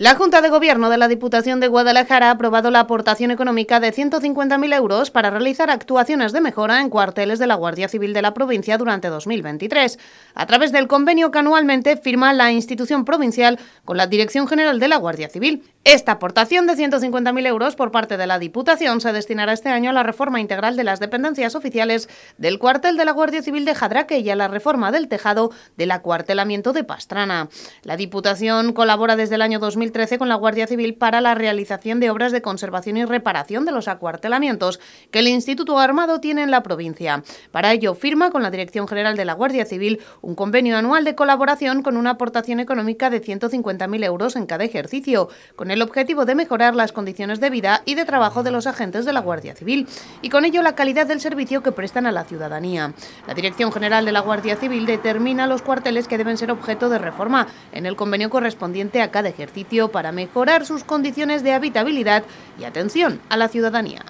La Junta de Gobierno de la Diputación de Guadalajara ha aprobado la aportación económica de 150.000 euros para realizar actuaciones de mejora en cuarteles de la Guardia Civil de la provincia durante 2023, a través del convenio que anualmente firma la institución provincial con la Dirección General de la Guardia Civil. Esta aportación de 150.000 euros por parte de la Diputación se destinará este año a la reforma integral de las dependencias oficiales del cuartel de la Guardia Civil de Jadraque y a la reforma del tejado del acuartelamiento de Pastrana. La Diputación colabora desde el año 2013 con la Guardia Civil para la realización de obras de conservación y reparación de los acuartelamientos que el Instituto Armado tiene en la provincia. Para ello firma con la Dirección General de la Guardia Civil un convenio anual de colaboración con una aportación económica de 150.000 euros en cada ejercicio, con el el objetivo de mejorar las condiciones de vida y de trabajo de los agentes de la Guardia Civil y con ello la calidad del servicio que prestan a la ciudadanía. La Dirección General de la Guardia Civil determina los cuarteles que deben ser objeto de reforma en el convenio correspondiente a cada ejercicio para mejorar sus condiciones de habitabilidad y atención a la ciudadanía.